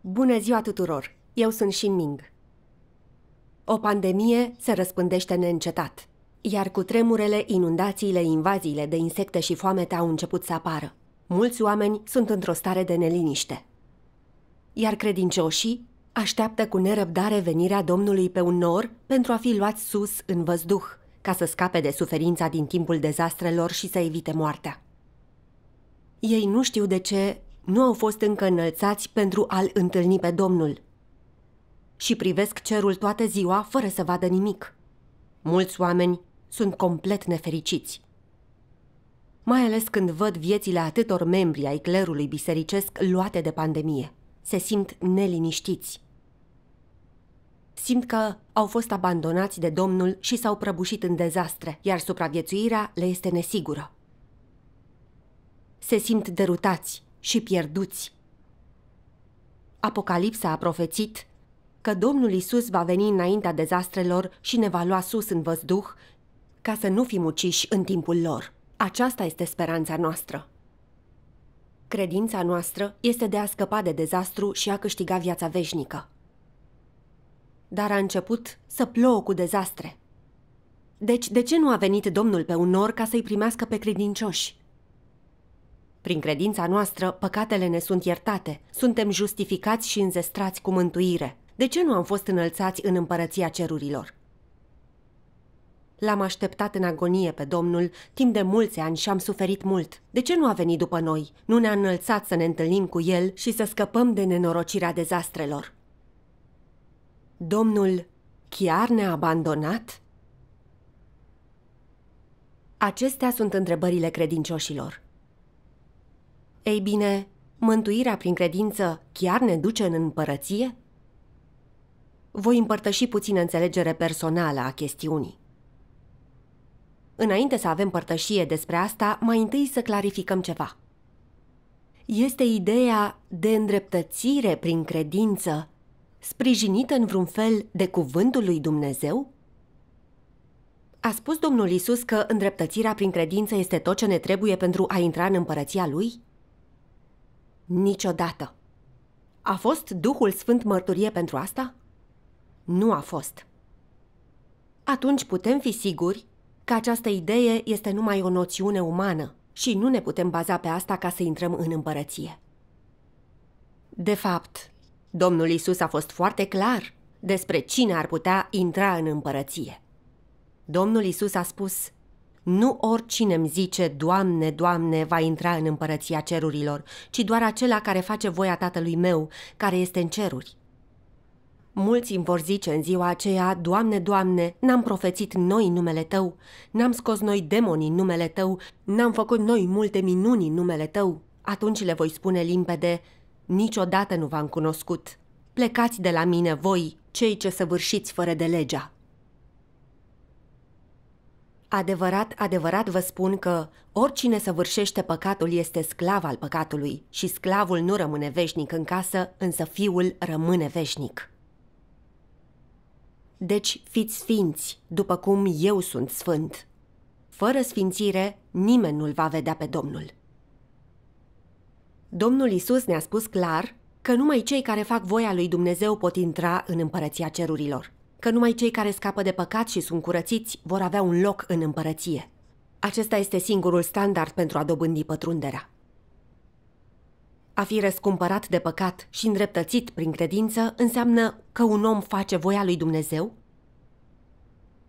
Bună ziua tuturor! Eu sunt Xin Ming. O pandemie se răspândește neîncetat, iar cu tremurele, inundațiile, invaziile de insecte și foamete au început să apară. Mulți oameni sunt într-o stare de neliniște. Iar credincioșii așteaptă cu nerăbdare venirea Domnului pe un nor pentru a fi luați sus în văzduh – ca să scape de suferința din timpul dezastrelor și să evite moartea. Ei nu știu de ce nu au fost încă înălțați pentru a-L întâlni pe Domnul. Și privesc cerul toată ziua fără să vadă nimic. Mulți oameni sunt complet nefericiți. Mai ales când văd viețile atâtor membri ai clerului bisericesc luate de pandemie, se simt neliniștiți. Simt că au fost abandonați de Domnul și s-au prăbușit în dezastre, iar supraviețuirea le este nesigură. Se simt derutați și pierduți. Apocalipsa a profețit că Domnul Isus va veni înaintea dezastrelor și ne va lua sus în văzduh ca să nu fim uciși în timpul lor. Aceasta este speranța noastră. Credința noastră este de a scăpa de dezastru și a câștiga viața veșnică dar a început să plouă cu dezastre. Deci, de ce nu a venit Domnul pe un nor ca să-i primească pe credincioși? Prin credința noastră, păcatele ne sunt iertate, suntem justificați și înzestrați cu mântuire. De ce nu am fost înălțați în împărăția cerurilor? L-am așteptat în agonie pe Domnul timp de mulți ani și am suferit mult. De ce nu a venit după noi? Nu ne-a înălțat să ne întâlnim cu El și să scăpăm de nenorocirea dezastrelor. Domnul chiar ne-a abandonat? Acestea sunt întrebările credincioșilor. Ei bine, mântuirea prin credință chiar ne duce în împărăție? Voi împărtăși puțin înțelegere personală a chestiunii. Înainte să avem părtășie despre asta, mai întâi să clarificăm ceva. Este ideea de îndreptățire prin credință sprijinită în vreun fel de cuvântul lui Dumnezeu? A spus Domnul Isus că îndreptățirea prin credință este tot ce ne trebuie pentru a intra în împărăția Lui? Niciodată. A fost Duhul Sfânt mărturie pentru asta? Nu a fost. Atunci putem fi siguri că această idee este numai o noțiune umană și nu ne putem baza pe asta ca să intrăm în împărăție. De fapt, Domnul Isus a fost foarte clar despre cine ar putea intra în împărăție. Domnul Isus a spus, nu oricine îmi zice, Doamne, Doamne, va intra în împărăția cerurilor, ci doar acela care face voia Tatălui meu, care este în ceruri. Mulți îmi vor zice în ziua aceea, Doamne, Doamne, n-am profețit noi numele Tău, n-am scos noi demonii în numele Tău, n-am făcut noi multe minuni în numele Tău. Atunci le voi spune limpede, Niciodată nu v-am cunoscut. Plecați de la mine voi, cei ce săvârșiți fără de legea. Adevărat, adevărat vă spun că oricine săvârșește păcatul este sclav al păcatului și sclavul nu rămâne veșnic în casă, însă fiul rămâne veșnic. Deci fiți sfinți, după cum eu sunt sfânt. Fără sfințire, nimeni nu-l va vedea pe Domnul. Domnul Isus ne-a spus clar că numai cei care fac voia lui Dumnezeu pot intra în împărăția cerurilor, că numai cei care scapă de păcat și sunt curățiți vor avea un loc în împărăție. Acesta este singurul standard pentru a dobândi pătrunderea. A fi răscumpărat de păcat și îndreptățit prin credință înseamnă că un om face voia lui Dumnezeu?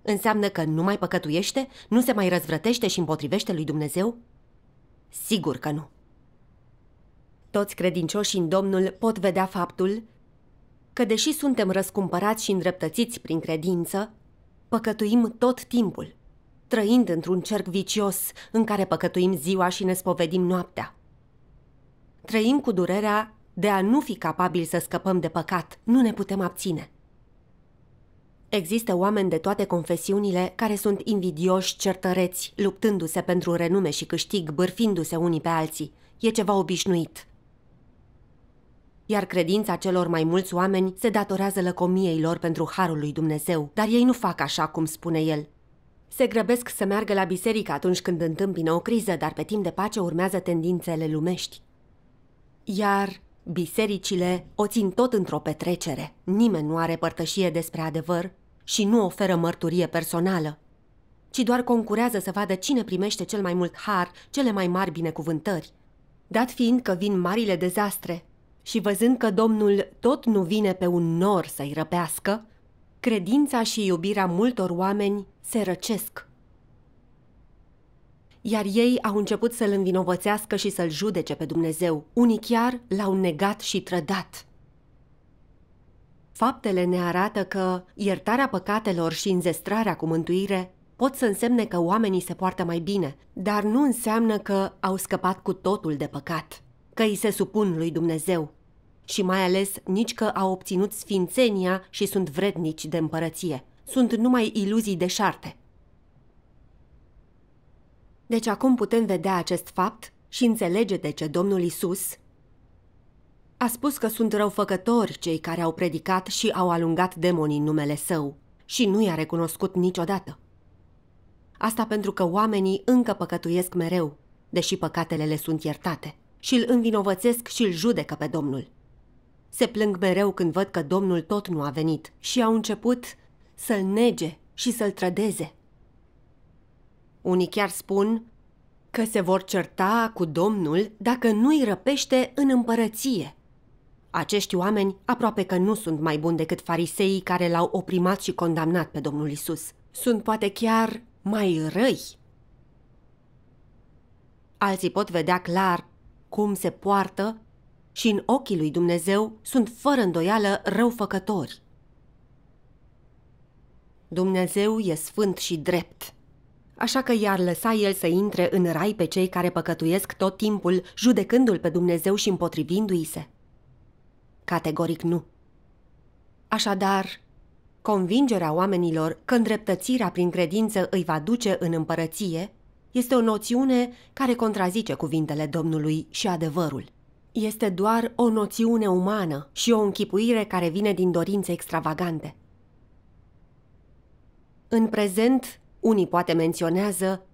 Înseamnă că nu mai păcătuiește, nu se mai răzvrătește și împotrivește lui Dumnezeu? Sigur că nu. Toți credincioșii în Domnul pot vedea faptul că deși suntem răscumpărați și îndreptățiți prin credință, păcătuim tot timpul, trăind într-un cerc vicios în care păcătuim ziua și ne spovedim noaptea. Trăim cu durerea de a nu fi capabili să scăpăm de păcat, nu ne putem abține. Există oameni de toate confesiunile care sunt invidioși, certăreți, luptându-se pentru renume și câștig, bârfindu-se unii pe alții. E ceva obișnuit iar credința celor mai mulți oameni se datorează lăcomiei lor pentru harul lui Dumnezeu, dar ei nu fac așa cum spune el. Se grăbesc să meargă la biserică atunci când întâmpină o criză, dar pe timp de pace urmează tendințele lumești. Iar bisericile o țin tot într-o petrecere. Nimeni nu are părtășie despre adevăr și nu oferă mărturie personală, ci doar concurează să vadă cine primește cel mai mult har, cele mai mari binecuvântări. Dat fiind că vin marile dezastre, și văzând că Domnul tot nu vine pe un nor să-i răpească, credința și iubirea multor oameni se răcesc. Iar ei au început să-l învinovățească și să-l judece pe Dumnezeu. Unii chiar l-au negat și trădat. Faptele ne arată că iertarea păcatelor și înzestrarea cu mântuire pot să însemne că oamenii se poartă mai bine, dar nu înseamnă că au scăpat cu totul de păcat că îi se supun lui Dumnezeu și mai ales nici că au obținut sfințenia și sunt vrednici de împărăție. Sunt numai iluzii de șarte. Deci acum putem vedea acest fapt și înțelege de ce Domnul Isus a spus că sunt răufăcători cei care au predicat și au alungat demonii în numele său și nu i-a recunoscut niciodată. Asta pentru că oamenii încă păcătuiesc mereu, deși păcatele le sunt iertate și îl învinovățesc și îl judecă pe Domnul. Se plâng mereu când văd că Domnul tot nu a venit și au început să-l nege și să-l trădeze. Unii chiar spun că se vor certa cu Domnul dacă nu-i răpește în împărăție. Acești oameni aproape că nu sunt mai buni decât fariseii care l-au oprimat și condamnat pe Domnul Isus. Sunt poate chiar mai răi. Alții pot vedea clar cum se poartă și în ochii lui Dumnezeu sunt fără îndoială răufăcători. Dumnezeu e sfânt și drept, așa că i-ar lăsa el să intre în rai pe cei care păcătuiesc tot timpul, judecându-l pe Dumnezeu și împotrivindu-i se. Categoric nu. Așadar, convingerea oamenilor că îndreptățirea prin credință îi va duce în împărăție este o noțiune care contrazice cuvintele Domnului și adevărul. Este doar o noțiune umană și o închipuire care vine din dorințe extravagante. În prezent, unii poate menționează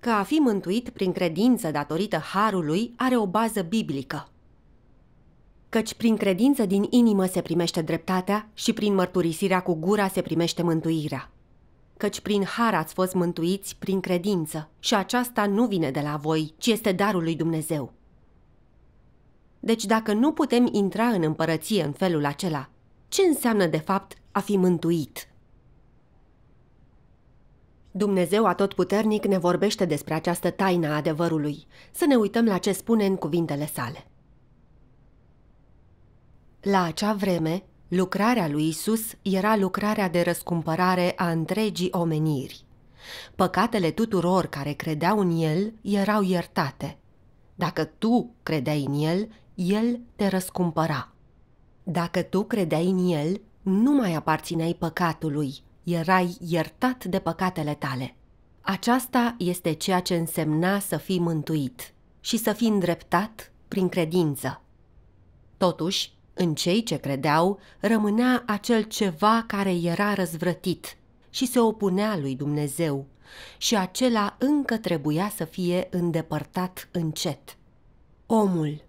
că a fi mântuit prin credință datorită harului are o bază biblică. Căci prin credință din inimă se primește dreptatea și prin mărturisirea cu gura se primește mântuirea căci prin har ați fost mântuiți prin credință și aceasta nu vine de la voi, ci este darul lui Dumnezeu. Deci dacă nu putem intra în împărăție în felul acela, ce înseamnă de fapt a fi mântuit? Dumnezeu atotputernic ne vorbește despre această taină a adevărului. Să ne uităm la ce spune în cuvintele sale. La acea vreme, Lucrarea lui Isus era lucrarea de răscumpărare a întregii omeniri. Păcatele tuturor care credeau în el erau iertate. Dacă tu credeai în el, el te răscumpăra. Dacă tu credeai în el, nu mai aparțineai păcatului, erai iertat de păcatele tale. Aceasta este ceea ce însemna să fii mântuit și să fii îndreptat prin credință. Totuși, în cei ce credeau rămânea acel ceva care era răzvrătit și se opunea lui Dumnezeu și acela încă trebuia să fie îndepărtat încet. Omul,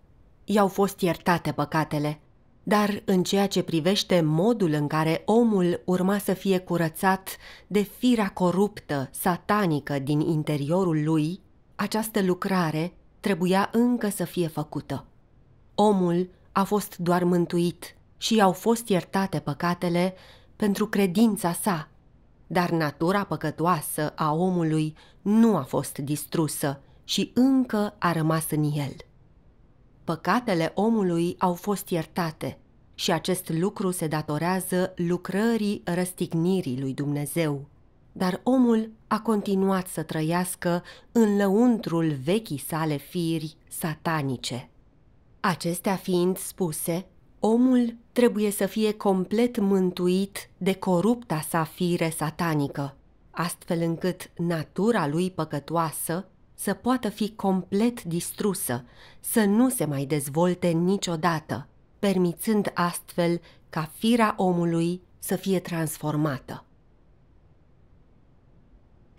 i-au fost iertate păcatele, dar în ceea ce privește modul în care omul urma să fie curățat de firea coruptă, satanică din interiorul lui, această lucrare trebuia încă să fie făcută. Omul a fost doar mântuit și i-au fost iertate păcatele pentru credința sa, dar natura păcătoasă a omului nu a fost distrusă și încă a rămas în el. Păcatele omului au fost iertate și acest lucru se datorează lucrării răstignirii lui Dumnezeu. Dar omul a continuat să trăiască în lăuntrul vechii sale firi satanice. Acestea fiind spuse, omul trebuie să fie complet mântuit de corupta sa fire satanică, astfel încât natura lui păcătoasă să poată fi complet distrusă, să nu se mai dezvolte niciodată, permițând astfel ca firea omului să fie transformată.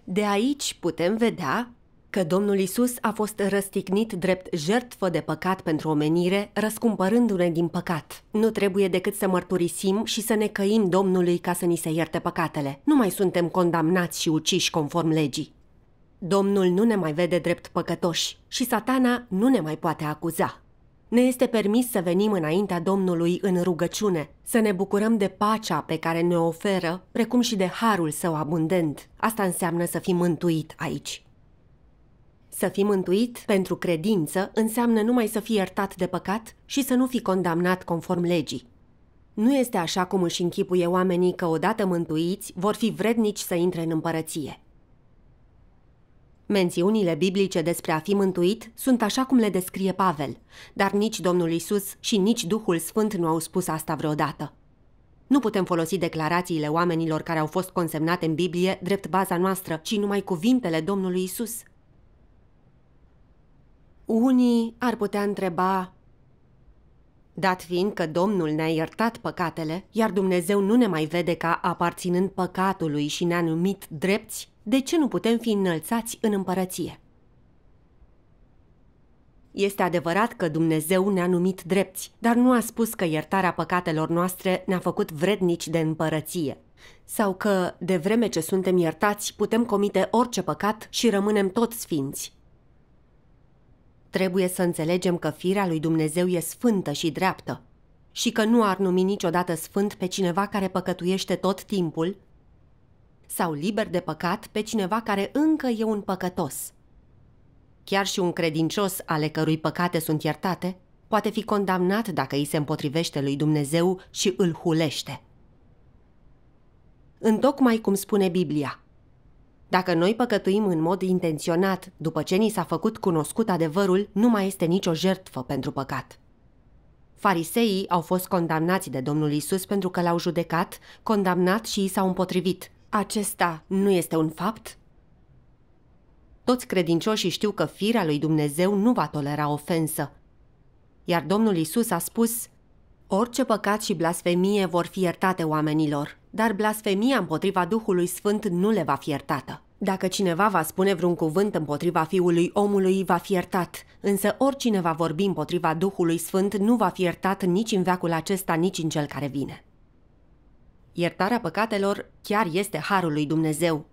De aici putem vedea că Domnul Isus a fost răstignit drept jertfă de păcat pentru omenire, răscumpărându-ne din păcat. Nu trebuie decât să mărturisim și să ne căim Domnului ca să ni se ierte păcatele. Nu mai suntem condamnați și uciși conform legii. Domnul nu ne mai vede drept păcătoși și satana nu ne mai poate acuza. Ne este permis să venim înaintea Domnului în rugăciune, să ne bucurăm de pacea pe care ne oferă, precum și de harul său abundent. Asta înseamnă să fim mântuit aici. Să fii mântuit pentru credință înseamnă numai să fii iertat de păcat și să nu fii condamnat conform legii. Nu este așa cum își închipuie oamenii că odată mântuiți vor fi vrednici să intre în împărăție. Mențiunile biblice despre a fi mântuit sunt așa cum le descrie Pavel, dar nici Domnul Isus și nici Duhul Sfânt nu au spus asta vreodată. Nu putem folosi declarațiile oamenilor care au fost consemnate în Biblie drept baza noastră, ci numai cuvintele Domnului Isus, unii ar putea întreba, dat fiind că Domnul ne-a iertat păcatele, iar Dumnezeu nu ne mai vede ca aparținând păcatului și ne-a numit drepți, de ce nu putem fi înălțați în împărăție? Este adevărat că Dumnezeu ne-a numit drepți, dar nu a spus că iertarea păcatelor noastre ne-a făcut vrednici de împărăție, sau că, de vreme ce suntem iertați, putem comite orice păcat și rămânem tot sfinți, Trebuie să înțelegem că firea lui Dumnezeu e sfântă și dreaptă și că nu ar numi niciodată sfânt pe cineva care păcătuiește tot timpul sau liber de păcat pe cineva care încă e un păcătos. Chiar și un credincios ale cărui păcate sunt iertate poate fi condamnat dacă îi se împotrivește lui Dumnezeu și îl hulește. Întocmai cum spune Biblia – dacă noi păcătuim în mod intenționat, după ce ni s-a făcut cunoscut adevărul, nu mai este nicio jertfă pentru păcat. Fariseii au fost condamnați de Domnul Isus pentru că l-au judecat, condamnat și i s-au împotrivit. Acesta nu este un fapt? Toți credincioșii știu că firea lui Dumnezeu nu va tolera ofensă. Iar Domnul Isus a spus, Orice păcat și blasfemie vor fi iertate oamenilor, dar blasfemia împotriva Duhului Sfânt nu le va fi iertată. Dacă cineva va spune vreun cuvânt împotriva fiului omului, va fi iertat, însă oricine va vorbi împotriva Duhului Sfânt nu va fi iertat nici în veacul acesta, nici în cel care vine. Iertarea păcatelor chiar este harul lui Dumnezeu.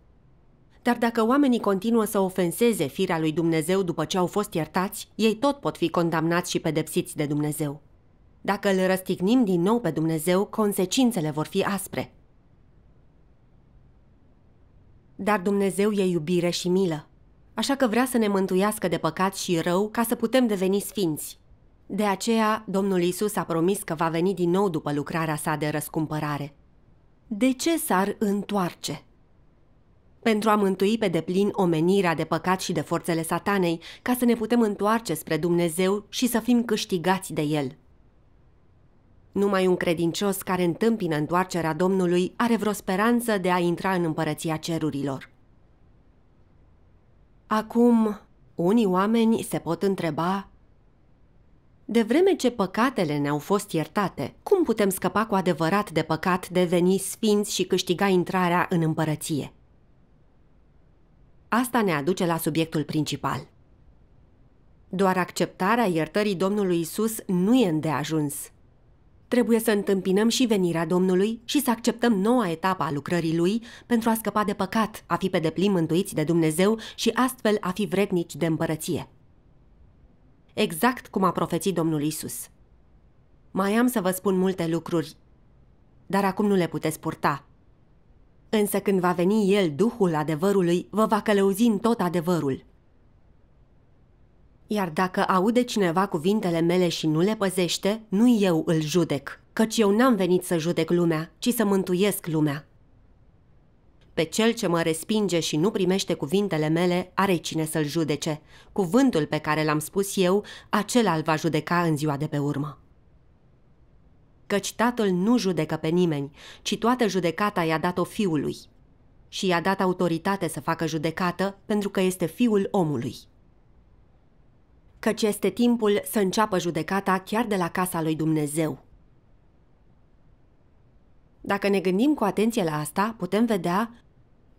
Dar dacă oamenii continuă să ofenseze firea lui Dumnezeu după ce au fost iertați, ei tot pot fi condamnați și pedepsiți de Dumnezeu. Dacă îl răstignim din nou pe Dumnezeu, consecințele vor fi aspre, dar Dumnezeu e iubire și milă. Așa că vrea să ne mântuiască de păcat și rău ca să putem deveni sfinți. De aceea, Domnul Isus a promis că va veni din nou după lucrarea sa de răscumpărare. De ce s-ar întoarce? Pentru a mântui pe deplin omenirea de păcat și de forțele satanei, ca să ne putem întoarce spre Dumnezeu și să fim câștigați de el – numai un credincios care întâmpină întoarcerea Domnului are vreo speranță de a intra în împărăția cerurilor. Acum, unii oameni se pot întreba de vreme ce păcatele ne-au fost iertate, cum putem scăpa cu adevărat de păcat, deveni sfinți și câștiga intrarea în împărăție? Asta ne aduce la subiectul principal. Doar acceptarea iertării Domnului Isus nu e îndeajuns trebuie să întâmpinăm și venirea Domnului și să acceptăm noua etapă a lucrării Lui pentru a scăpa de păcat, a fi pe deplin mântuiți de Dumnezeu și astfel a fi vrednici de împărăție. Exact cum a profețit Domnul Isus. Mai am să vă spun multe lucruri, dar acum nu le puteți purta. Însă când va veni El, Duhul adevărului, vă va călăuzi în tot adevărul – iar dacă aude cineva cuvintele mele și nu le păzește, nu eu îl judec, căci eu n-am venit să judec lumea, ci să mântuiesc lumea. Pe cel ce mă respinge și nu primește cuvintele mele, are cine să-l judece. Cuvântul pe care l-am spus eu, acela îl va judeca în ziua de pe urmă. Căci tatăl nu judecă pe nimeni, ci toată judecata i-a dat-o fiului. Și i-a dat autoritate să facă judecată, pentru că este fiul omului căci este timpul să înceapă judecata chiar de la casa lui Dumnezeu. Dacă ne gândim cu atenție la asta, putem vedea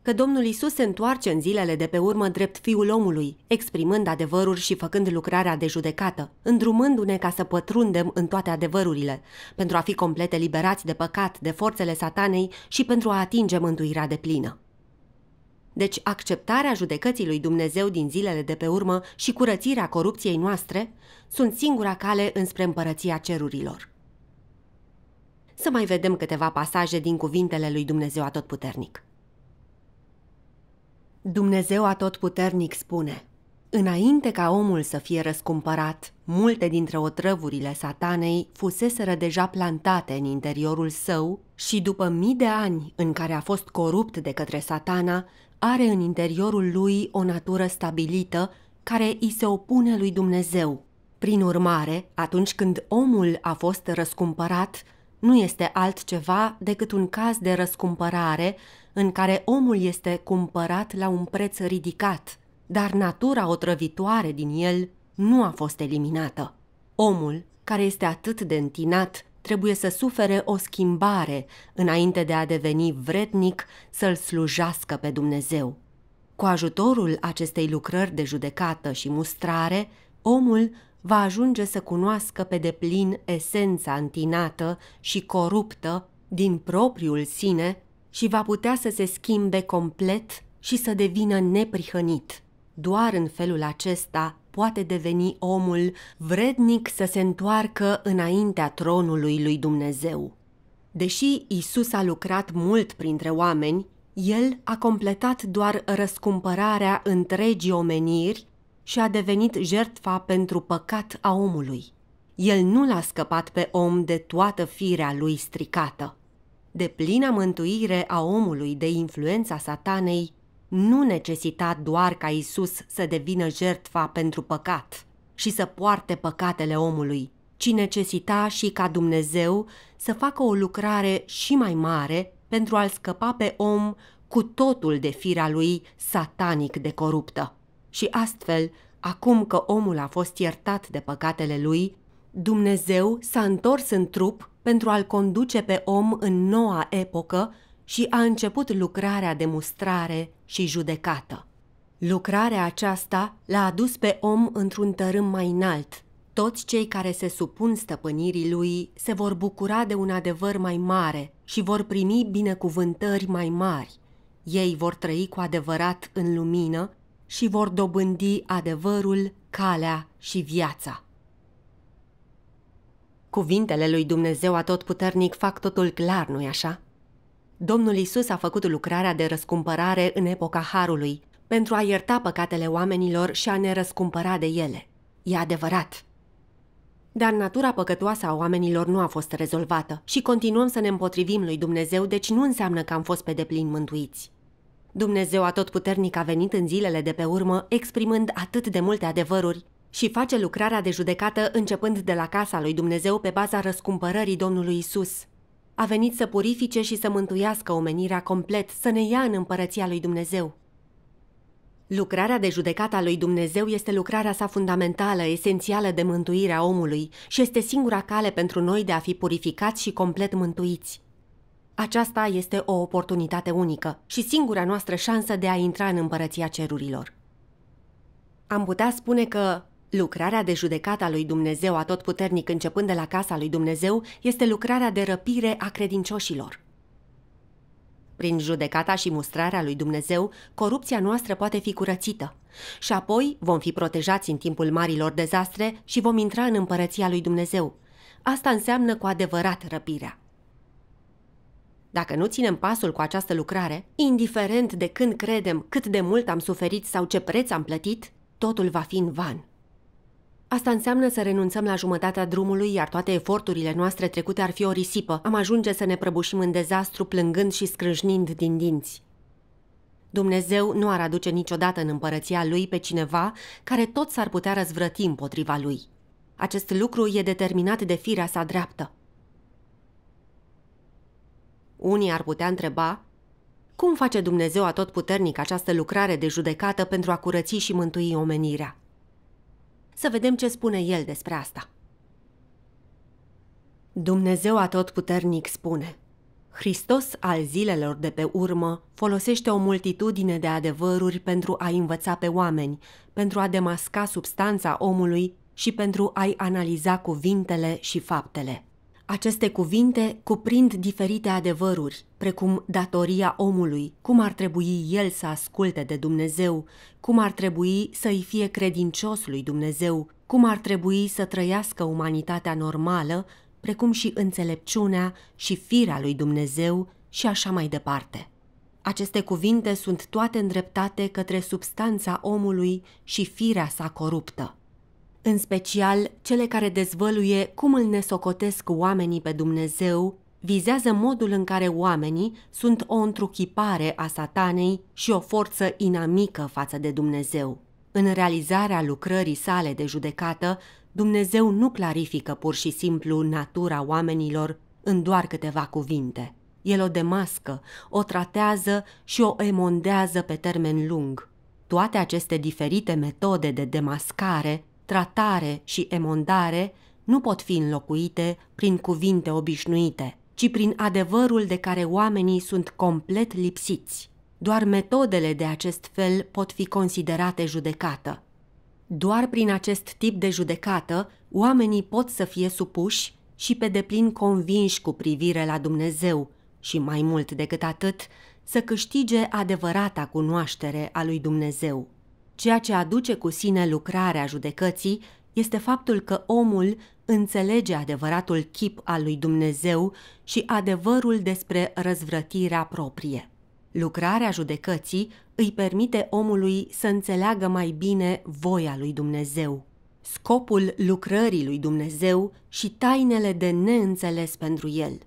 că Domnul Isus se întoarce în zilele de pe urmă drept fiul omului, exprimând adevărul și făcând lucrarea de judecată, îndrumându-ne ca să pătrundem în toate adevărurile, pentru a fi complet liberați de păcat, de forțele satanei și pentru a atinge mântuirea de plină. Deci acceptarea judecății lui Dumnezeu din zilele de pe urmă și curățirea corupției noastre sunt singura cale înspre împărăția cerurilor. Să mai vedem câteva pasaje din cuvintele lui Dumnezeu Atotputernic. Dumnezeu Atotputernic spune Înainte ca omul să fie răscumpărat, multe dintre otrăvurile satanei fuseseră deja plantate în interiorul său și după mii de ani în care a fost corupt de către satana, are în interiorul lui o natură stabilită care îi se opune lui Dumnezeu. Prin urmare, atunci când omul a fost răscumpărat, nu este altceva decât un caz de răscumpărare în care omul este cumpărat la un preț ridicat, dar natura otrăvitoare din el nu a fost eliminată. Omul, care este atât de întinat trebuie să sufere o schimbare înainte de a deveni vrednic să-L slujească pe Dumnezeu. Cu ajutorul acestei lucrări de judecată și mustrare, omul va ajunge să cunoască pe deplin esența întinată și coruptă din propriul sine și va putea să se schimbe complet și să devină neprihănit. Doar în felul acesta poate deveni omul vrednic să se întoarcă înaintea tronului lui Dumnezeu. Deși Isus a lucrat mult printre oameni, el a completat doar răscumpărarea întregii omeniri și a devenit jertfa pentru păcat a omului. El nu l-a scăpat pe om de toată firea lui stricată. De plină mântuire a omului de influența satanei nu necesita doar ca Isus să devină jertfa pentru păcat și să poarte păcatele omului, ci necesita și ca Dumnezeu să facă o lucrare și mai mare pentru a-l scăpa pe om cu totul de firea lui satanic de coruptă. Și astfel, acum că omul a fost iertat de păcatele lui, Dumnezeu s-a întors în trup pentru a-l conduce pe om în noua epocă și a început lucrarea de mustrare și judecată. Lucrarea aceasta l-a adus pe om într-un tărâm mai înalt. Toți cei care se supun stăpânirii lui se vor bucura de un adevăr mai mare și vor primi binecuvântări mai mari. Ei vor trăi cu adevărat în lumină și vor dobândi adevărul, calea și viața. Cuvintele lui Dumnezeu atotputernic fac totul clar, nu-i așa? Domnul Isus a făcut lucrarea de răscumpărare în epoca Harului, pentru a ierta păcatele oamenilor și a ne răscumpăra de ele. E adevărat! Dar natura păcătoasă a oamenilor nu a fost rezolvată și continuăm să ne împotrivim lui Dumnezeu, deci nu înseamnă că am fost pe deplin mântuiți. Dumnezeu atotputernic a venit în zilele de pe urmă, exprimând atât de multe adevăruri și face lucrarea de judecată începând de la casa lui Dumnezeu pe baza răscumpărării Domnului Isus, a venit să purifice și să mântuiască omenirea complet, să ne ia în împărăția lui Dumnezeu. Lucrarea de judecată a lui Dumnezeu este lucrarea sa fundamentală, esențială de mântuirea omului și este singura cale pentru noi de a fi purificați și complet mântuiți. Aceasta este o oportunitate unică și singura noastră șansă de a intra în împărăția cerurilor. Am putea spune că Lucrarea de judecată a lui Dumnezeu atotputernic începând de la casa lui Dumnezeu este lucrarea de răpire a credincioșilor. Prin judecata și mustrarea lui Dumnezeu, corupția noastră poate fi curățită. Și apoi vom fi protejați în timpul marilor dezastre și vom intra în împărăția lui Dumnezeu. Asta înseamnă cu adevărat răpirea. Dacă nu ținem pasul cu această lucrare, indiferent de când credem, cât de mult am suferit sau ce preț am plătit, totul va fi în van. Asta înseamnă să renunțăm la jumătatea drumului, iar toate eforturile noastre trecute ar fi o risipă. Am ajunge să ne prăbușim în dezastru, plângând și scrâșnind din dinți. Dumnezeu nu ar aduce niciodată în împărăția lui pe cineva care tot s-ar putea răzvrăti împotriva lui. Acest lucru e determinat de firea sa dreaptă. Unii ar putea întreba, cum face Dumnezeu atotputernic această lucrare de judecată pentru a curăți și mântui omenirea? Să vedem ce spune el despre asta. Dumnezeu atotputernic spune – Hristos al zilelor de pe urmă folosește o multitudine de adevăruri pentru a învăța pe oameni, pentru a demasca substanța omului și pentru a-i analiza cuvintele și faptele. Aceste cuvinte cuprind diferite adevăruri, precum datoria omului, cum ar trebui el să asculte de Dumnezeu, cum ar trebui să i fie credincios lui Dumnezeu, cum ar trebui să trăiască umanitatea normală, precum și înțelepciunea și firea lui Dumnezeu și așa mai departe. Aceste cuvinte sunt toate îndreptate către substanța omului și firea sa coruptă în special cele care dezvăluie cum îl nesocotesc oamenii pe Dumnezeu, vizează modul în care oamenii sunt o întruchipare a satanei și o forță inamică față de Dumnezeu. În realizarea lucrării sale de judecată, Dumnezeu nu clarifică pur și simplu natura oamenilor în doar câteva cuvinte. El o demască, o tratează și o emondează pe termen lung. Toate aceste diferite metode de demascare tratare și emondare nu pot fi înlocuite prin cuvinte obișnuite, ci prin adevărul de care oamenii sunt complet lipsiți. Doar metodele de acest fel pot fi considerate judecată. Doar prin acest tip de judecată, oamenii pot să fie supuși și pe deplin convinși cu privire la Dumnezeu și, mai mult decât atât, să câștige adevărata cunoaștere a lui Dumnezeu. Ceea ce aduce cu sine lucrarea judecății este faptul că omul înțelege adevăratul chip al lui Dumnezeu și adevărul despre răzvrătirea proprie. Lucrarea judecății îi permite omului să înțeleagă mai bine voia lui Dumnezeu, scopul lucrării lui Dumnezeu și tainele de neînțeles pentru el –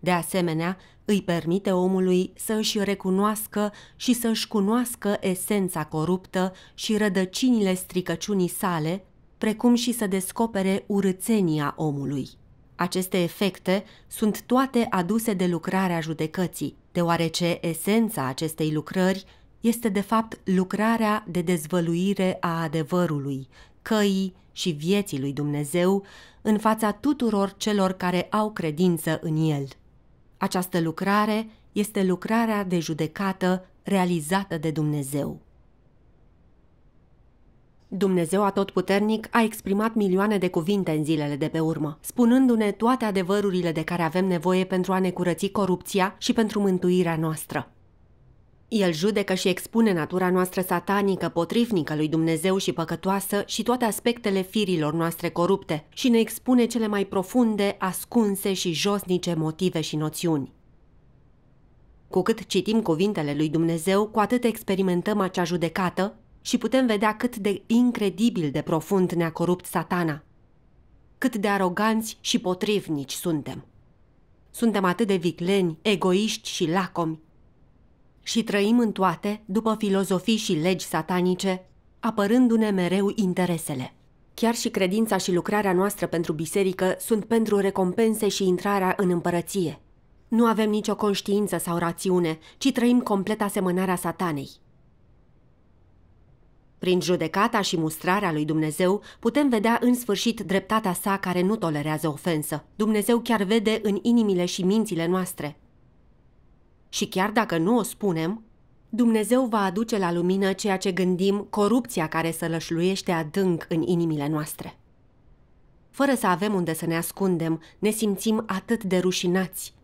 de asemenea, îi permite omului să își recunoască și să își cunoască esența coruptă și rădăcinile stricăciunii sale, precum și să descopere urățenia omului. Aceste efecte sunt toate aduse de lucrarea judecății, deoarece esența acestei lucrări este de fapt lucrarea de dezvăluire a adevărului, căii și vieții lui Dumnezeu în fața tuturor celor care au credință în el. Această lucrare este lucrarea de judecată realizată de Dumnezeu. Dumnezeu Atotputernic a exprimat milioane de cuvinte în zilele de pe urmă, spunându-ne toate adevărurile de care avem nevoie pentru a ne curăți corupția și pentru mântuirea noastră. El judecă și expune natura noastră satanică, potrivnică lui Dumnezeu și păcătoasă și toate aspectele firilor noastre corupte și ne expune cele mai profunde, ascunse și josnice motive și noțiuni. Cu cât citim cuvintele lui Dumnezeu, cu atât experimentăm acea judecată și putem vedea cât de incredibil de profund ne-a corupt satana. Cât de aroganți și potrivnici suntem. Suntem atât de vicleni, egoiști și lacomi, și trăim în toate după filozofii și legi satanice, apărându-ne mereu interesele. Chiar și credința și lucrarea noastră pentru biserică sunt pentru recompense și intrarea în împărăție. Nu avem nicio conștiință sau rațiune, ci trăim complet asemănarea satanei. Prin judecata și mustrarea lui Dumnezeu putem vedea în sfârșit dreptatea sa care nu tolerează ofensă. Dumnezeu chiar vede în inimile și mințile noastre. Și chiar dacă nu o spunem, Dumnezeu va aduce la lumină ceea ce gândim corupția care să-l lășluiește adânc în inimile noastre. Fără să avem unde să ne ascundem, ne simțim atât de rușinați.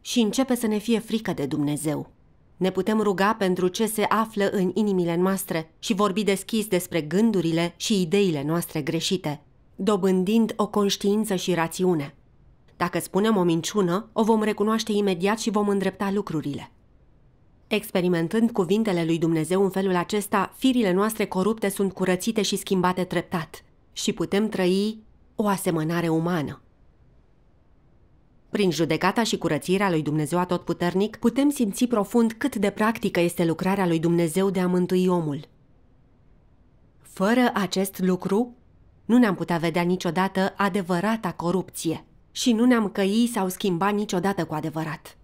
Și începe să ne fie frică de Dumnezeu. Ne putem ruga pentru ce se află în inimile noastre și vorbi deschis despre gândurile și ideile noastre greșite, dobândind o conștiință și rațiune – dacă spunem o minciună, o vom recunoaște imediat și vom îndrepta lucrurile. Experimentând cuvintele lui Dumnezeu în felul acesta, firile noastre corupte sunt curățite și schimbate treptat și putem trăi o asemănare umană. Prin judecata și curățirea lui Dumnezeu atotputernic, putem simți profund cât de practică este lucrarea lui Dumnezeu de a mântui omul. Fără acest lucru, nu ne-am putea vedea niciodată adevărata corupție – și nu ne-am căi sau schimba niciodată cu adevărat.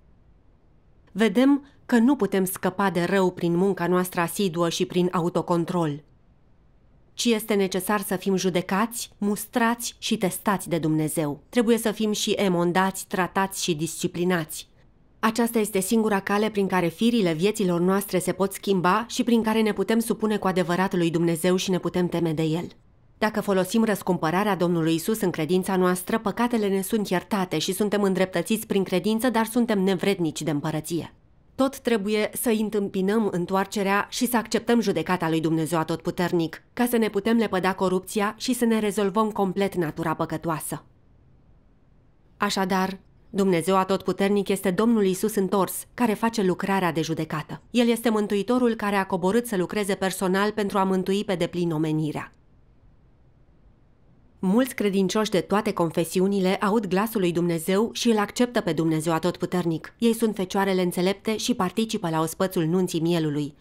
Vedem că nu putem scăpa de rău prin munca noastră asiduă și prin autocontrol, ci este necesar să fim judecați, mustrați și testați de Dumnezeu. Trebuie să fim și emondați, tratați și disciplinați. Aceasta este singura cale prin care firile vieților noastre se pot schimba și prin care ne putem supune cu adevărat lui Dumnezeu și ne putem teme de El. Dacă folosim răscumpărarea Domnului Isus în credința noastră, păcatele ne sunt iertate și suntem îndreptățiți prin credință, dar suntem nevrednici de împărăție. Tot trebuie să întâmpinăm întoarcerea și să acceptăm judecata lui Dumnezeu Atotputernic, ca să ne putem lepăda corupția și să ne rezolvăm complet natura păcătoasă. Așadar, Dumnezeu Atotputernic este Domnul Isus întors, care face lucrarea de judecată. El este Mântuitorul care a coborât să lucreze personal pentru a mântui pe deplin omenirea. Mulți credincioși de toate confesiunile aud glasul lui Dumnezeu și îl acceptă pe Dumnezeu atotputernic. Ei sunt fecioarele înțelepte și participă la ospățul nunții mielului.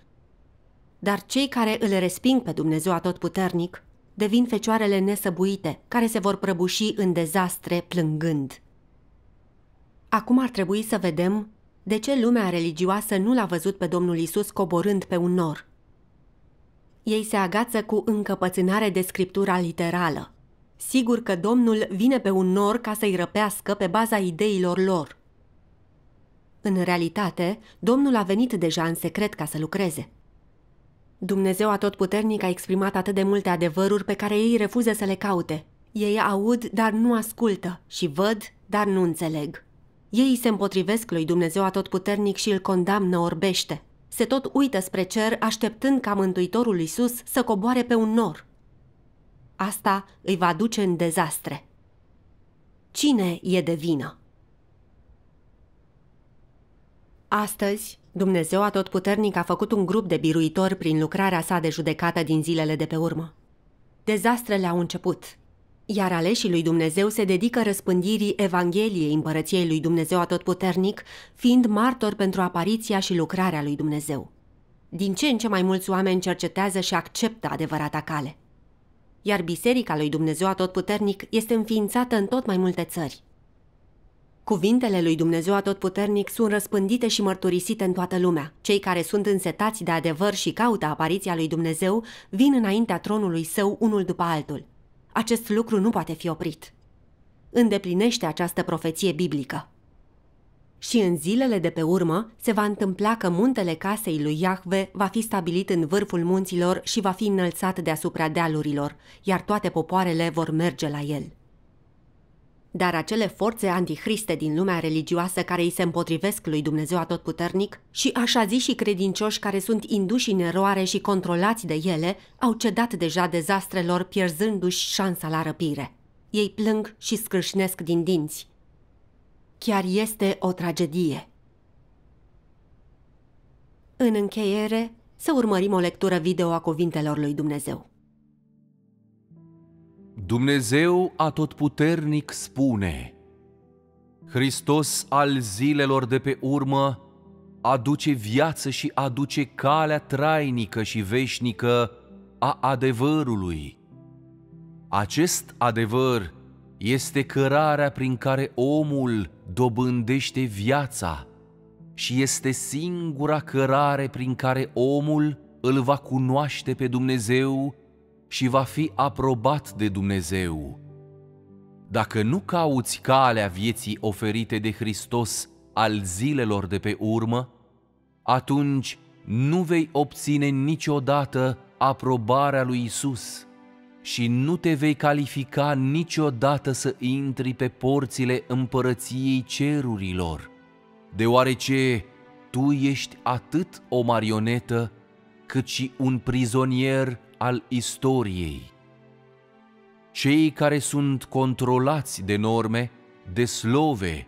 Dar cei care îl resping pe Dumnezeu atotputernic devin fecioarele nesăbuite, care se vor prăbuși în dezastre plângând. Acum ar trebui să vedem de ce lumea religioasă nu l-a văzut pe Domnul Isus coborând pe un nor. Ei se agață cu încăpățânare de scriptura literală, Sigur că Domnul vine pe un nor ca să-i răpească pe baza ideilor lor. În realitate, Domnul a venit deja în secret ca să lucreze. Dumnezeu Atotputernic a exprimat atât de multe adevăruri pe care ei refuză să le caute. Ei aud, dar nu ascultă, și văd, dar nu înțeleg. Ei se împotrivesc lui Dumnezeu Atotputernic și îl condamnă orbește. Se tot uită spre cer, așteptând ca Mântuitorul Iisus să coboare pe un nor. Asta îi va duce în dezastre. Cine e de vină? Astăzi, Dumnezeu Atotputernic a făcut un grup de biruitori prin lucrarea sa de judecată din zilele de pe urmă. Dezastrele au început, iar aleșii lui Dumnezeu se dedică răspândirii Evangheliei Împărăției lui Dumnezeu Atotputernic, fiind martor pentru apariția și lucrarea lui Dumnezeu. Din ce în ce mai mulți oameni cercetează și acceptă adevărata cale – iar Biserica lui Dumnezeu Atotputernic este înființată în tot mai multe țări. Cuvintele lui Dumnezeu Atotputernic sunt răspândite și mărturisite în toată lumea. Cei care sunt însetați de adevăr și caută apariția lui Dumnezeu vin înaintea tronului său unul după altul. Acest lucru nu poate fi oprit. Îndeplinește această profeție biblică. Și în zilele de pe urmă se va întâmpla că muntele casei lui Iahve va fi stabilit în vârful munților și va fi înălțat deasupra dealurilor, iar toate popoarele vor merge la el. Dar acele forțe antihriste din lumea religioasă care îi se împotrivesc lui Dumnezeu Atotputernic și așa zi și credincioși care sunt induși în eroare și controlați de ele au cedat deja dezastrelor pierzându-și șansa la răpire. Ei plâng și scrâșnesc din dinți, Chiar este o tragedie. În încheiere, să urmărim o lectură video a cuvintelor lui Dumnezeu. Dumnezeu atotputernic spune Hristos al zilelor de pe urmă aduce viață și aduce calea trainică și veșnică a adevărului. Acest adevăr este cărarea prin care omul dobândește viața și este singura cărare prin care omul îl va cunoaște pe Dumnezeu și va fi aprobat de Dumnezeu. Dacă nu cauți calea vieții oferite de Hristos al zilelor de pe urmă, atunci nu vei obține niciodată aprobarea lui Isus și nu te vei califica niciodată să intri pe porțile împărăției cerurilor, deoarece tu ești atât o marionetă cât și un prizonier al istoriei. Cei care sunt controlați de norme, de slove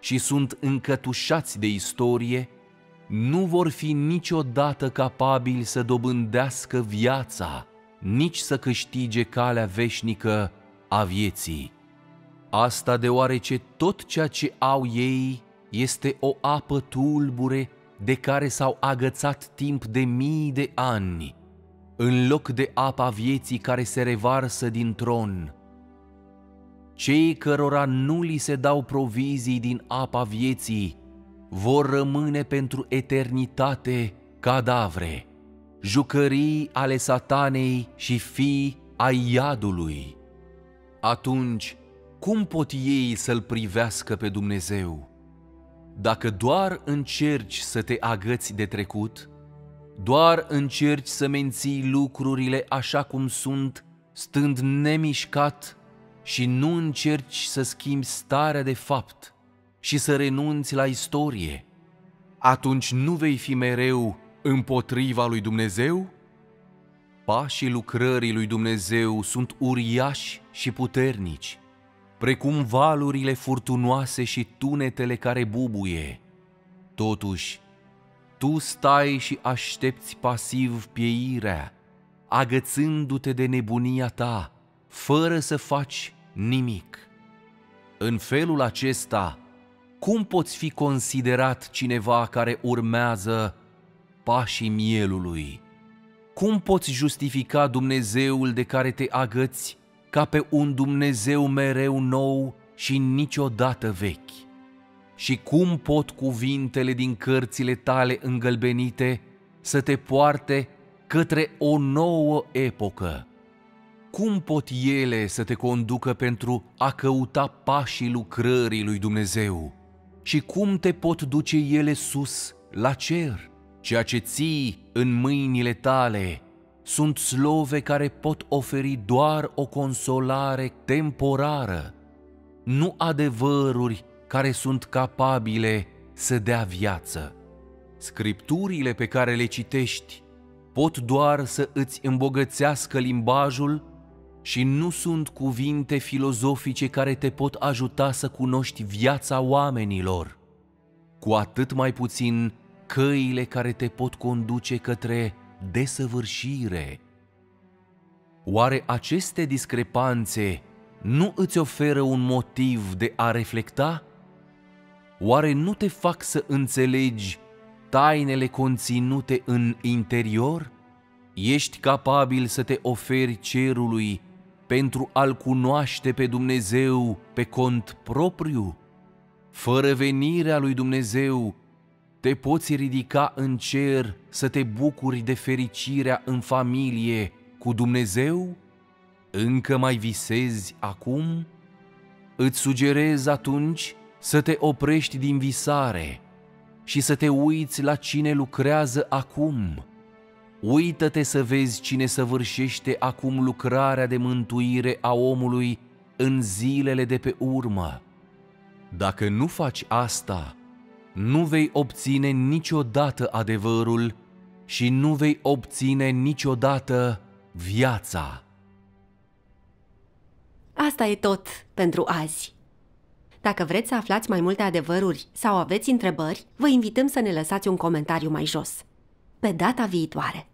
și sunt încătușați de istorie, nu vor fi niciodată capabili să dobândească viața nici să câștige calea veșnică a vieții. Asta deoarece tot ceea ce au ei este o apă tulbure de care s-au agățat timp de mii de ani, în loc de apa vieții care se revarsă din tron. Cei cărora nu li se dau provizii din apa vieții vor rămâne pentru eternitate cadavre jucării ale satanei și fii ai iadului. Atunci, cum pot ei să-L privească pe Dumnezeu? Dacă doar încerci să te agăți de trecut, doar încerci să menții lucrurile așa cum sunt, stând nemișcat și nu încerci să schimbi starea de fapt și să renunți la istorie, atunci nu vei fi mereu împotriva lui Dumnezeu? Pașii lucrării lui Dumnezeu sunt uriași și puternici, precum valurile furtunoase și tunetele care bubuie. Totuși, tu stai și aștepți pasiv pieirea, agățându-te de nebunia ta, fără să faci nimic. În felul acesta, cum poți fi considerat cineva care urmează pașii mielului. Cum poți justifica Dumnezeul de care te agăți ca pe un Dumnezeu mereu nou și niciodată vechi? Și cum pot cuvintele din cărțile tale îngălbenite să te poarte către o nouă epocă? Cum pot ele să te conducă pentru a căuta pașii lucrării lui Dumnezeu? Și cum te pot duce ele sus la cer? Ceea ce ții în mâinile tale sunt slove care pot oferi doar o consolare temporară, nu adevăruri care sunt capabile să dea viață. Scripturile pe care le citești pot doar să îți îmbogățească limbajul și nu sunt cuvinte filozofice care te pot ajuta să cunoști viața oamenilor, cu atât mai puțin căile care te pot conduce către desăvârșire. Oare aceste discrepanțe nu îți oferă un motiv de a reflecta? Oare nu te fac să înțelegi tainele conținute în interior? Ești capabil să te oferi cerului pentru a-L cunoaște pe Dumnezeu pe cont propriu? Fără venirea lui Dumnezeu te poți ridica în cer să te bucuri de fericirea în familie cu Dumnezeu? Încă mai visezi acum? Îți sugerez atunci să te oprești din visare și să te uiți la cine lucrează acum. Uită-te să vezi cine săvârșește acum lucrarea de mântuire a omului în zilele de pe urmă. Dacă nu faci asta, nu vei obține niciodată adevărul și nu vei obține niciodată viața. Asta e tot pentru azi. Dacă vreți să aflați mai multe adevăruri sau aveți întrebări, vă invităm să ne lăsați un comentariu mai jos. Pe data viitoare!